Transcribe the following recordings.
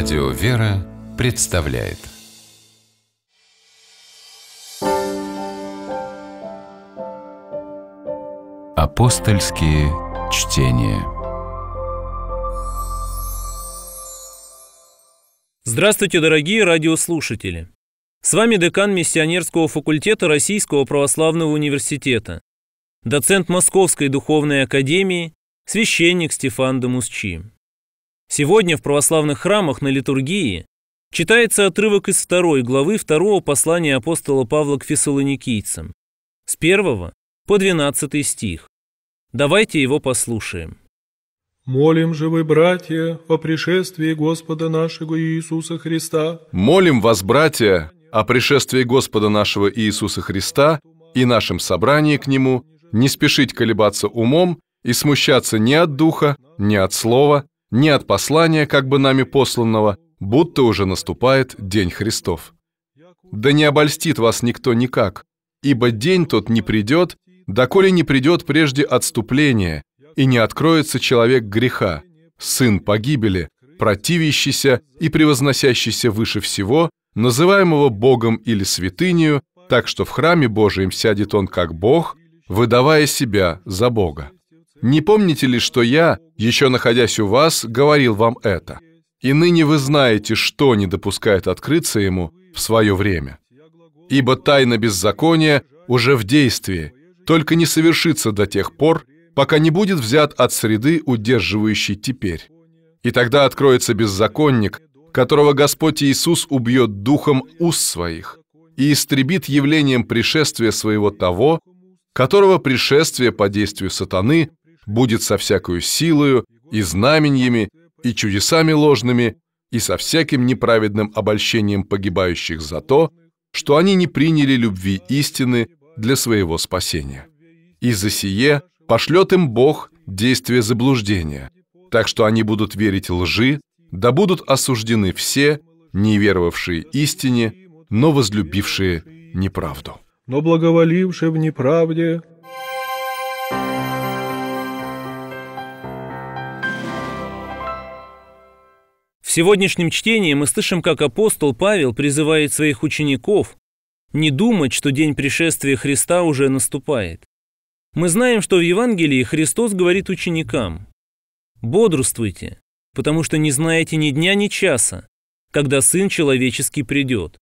Радио «Вера» представляет Апостольские чтения Здравствуйте, дорогие радиослушатели! С вами декан Миссионерского факультета Российского православного университета, доцент Московской духовной академии, священник Стефан Дамусчи. Сегодня в православных храмах на литургии читается отрывок из второй главы второго послания апостола Павла к фессалоникийцам, с первого по двенадцатый стих. Давайте его послушаем. Молим же вы, братья, о пришествии Господа нашего Иисуса Христа. Молим вас, братья, о пришествии Господа нашего Иисуса Христа и нашем собрании к Нему, не спешить колебаться умом и смущаться ни от духа, ни от слова, ни от послания, как бы нами посланного, будто уже наступает День Христов. Да не обольстит вас никто никак, ибо день тот не придет, доколе не придет прежде отступление, и не откроется человек греха, сын погибели, противящийся и превозносящийся выше всего, называемого Богом или святынею, так что в храме Божием сядет он как Бог, выдавая себя за Бога. Не помните ли, что я, еще находясь у вас, говорил вам это? И ныне вы знаете, что не допускает открыться ему в свое время. Ибо тайна беззакония уже в действии, только не совершится до тех пор, пока не будет взят от среды, удерживающей теперь. И тогда откроется беззаконник, которого Господь Иисус убьет духом уст своих и истребит явлением пришествия своего того, которого пришествие по действию сатаны будет со всякою силою и знаменьями, и чудесами ложными, и со всяким неправедным обольщением погибающих за то, что они не приняли любви истины для своего спасения. И за сие пошлет им Бог действие заблуждения, так что они будут верить лжи, да будут осуждены все, не веровавшие истине, но возлюбившие неправду. Но благоволившие в неправде В сегодняшнем чтении мы слышим, как апостол Павел призывает своих учеников не думать, что день пришествия Христа уже наступает. Мы знаем, что в Евангелии Христос говорит ученикам «Бодрствуйте, потому что не знаете ни дня, ни часа, когда Сын Человеческий придет».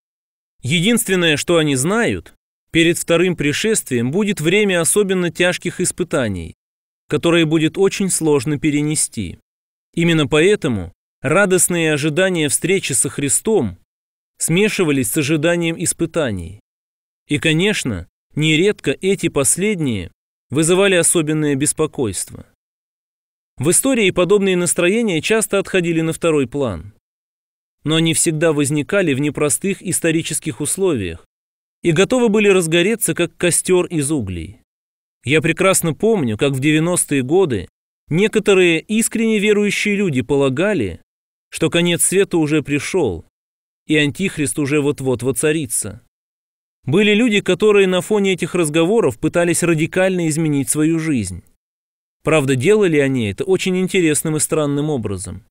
Единственное, что они знают, перед вторым пришествием будет время особенно тяжких испытаний, которые будет очень сложно перенести. Именно поэтому Радостные ожидания встречи со Христом смешивались с ожиданием испытаний. И, конечно, нередко эти последние вызывали особенное беспокойство. В истории подобные настроения часто отходили на второй план. Но они всегда возникали в непростых исторических условиях и готовы были разгореться, как костер из углей. Я прекрасно помню, как в 90-е годы некоторые искренне верующие люди полагали, что конец света уже пришел, и Антихрист уже вот-вот воцарится. Были люди, которые на фоне этих разговоров пытались радикально изменить свою жизнь. Правда, делали они это очень интересным и странным образом.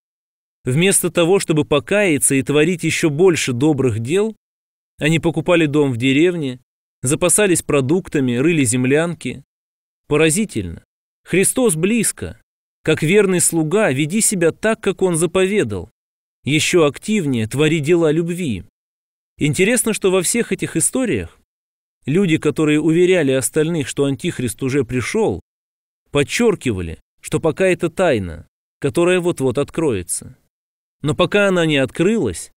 Вместо того, чтобы покаяться и творить еще больше добрых дел, они покупали дом в деревне, запасались продуктами, рыли землянки. Поразительно. Христос близко. Как верный слуга, веди себя так, как он заповедал. Еще активнее твори дела любви. Интересно, что во всех этих историях люди, которые уверяли остальных, что Антихрист уже пришел, подчеркивали, что пока это тайна, которая вот-вот откроется. Но пока она не открылась,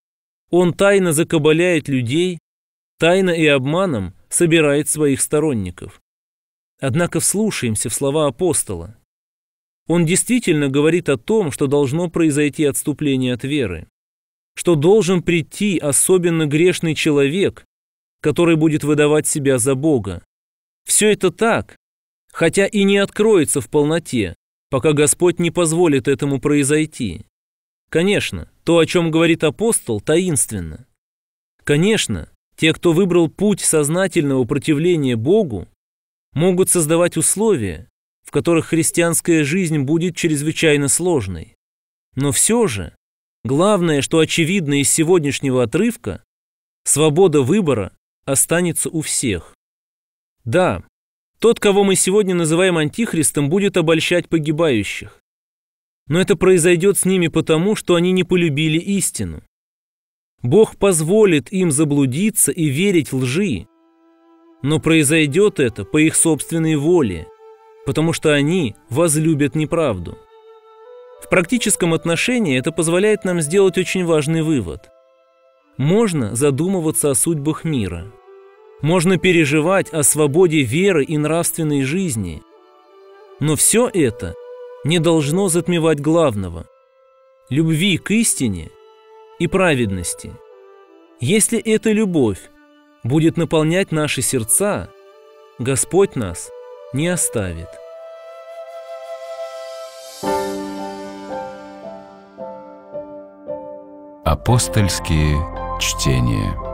он тайно закабаляет людей, тайно и обманом собирает своих сторонников. Однако вслушаемся в слова апостола. Он действительно говорит о том, что должно произойти отступление от веры, что должен прийти особенно грешный человек, который будет выдавать себя за Бога. Все это так, хотя и не откроется в полноте, пока Господь не позволит этому произойти. Конечно, то, о чем говорит апостол, таинственно. Конечно, те, кто выбрал путь сознательного противления Богу, могут создавать условия, в которых христианская жизнь будет чрезвычайно сложной. Но все же, главное, что очевидно из сегодняшнего отрывка, свобода выбора останется у всех. Да, тот, кого мы сегодня называем антихристом, будет обольщать погибающих. Но это произойдет с ними потому, что они не полюбили истину. Бог позволит им заблудиться и верить лжи. Но произойдет это по их собственной воле – потому что они возлюбят неправду. В практическом отношении это позволяет нам сделать очень важный вывод. Можно задумываться о судьбах мира. Можно переживать о свободе веры и нравственной жизни. Но все это не должно затмевать главного – любви к истине и праведности. Если эта любовь будет наполнять наши сердца, Господь нас не оставит. Апостольские чтения.